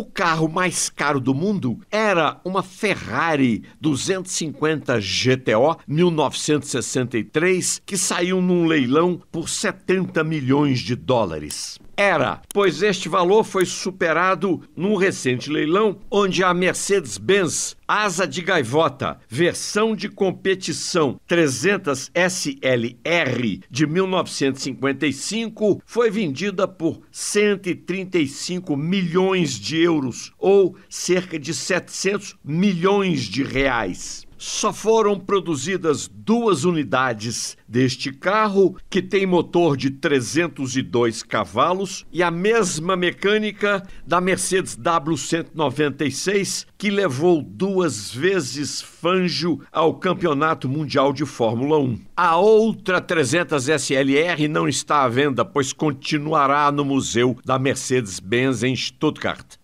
O carro mais caro do mundo era uma Ferrari 250 GTO 1963 que saiu num leilão por 70 milhões de dólares era, pois este valor foi superado num recente leilão onde a Mercedes-Benz Asa de Gaivota, versão de competição 300 SLR de 1955, foi vendida por 135 milhões de euros ou cerca de 700 milhões de reais só foram produzidas duas unidades deste carro, que tem motor de 302 cavalos e a mesma mecânica da Mercedes W196, que levou duas vezes Fangio ao Campeonato Mundial de Fórmula 1. A outra 300 SLR não está à venda, pois continuará no Museu da Mercedes-Benz em Stuttgart.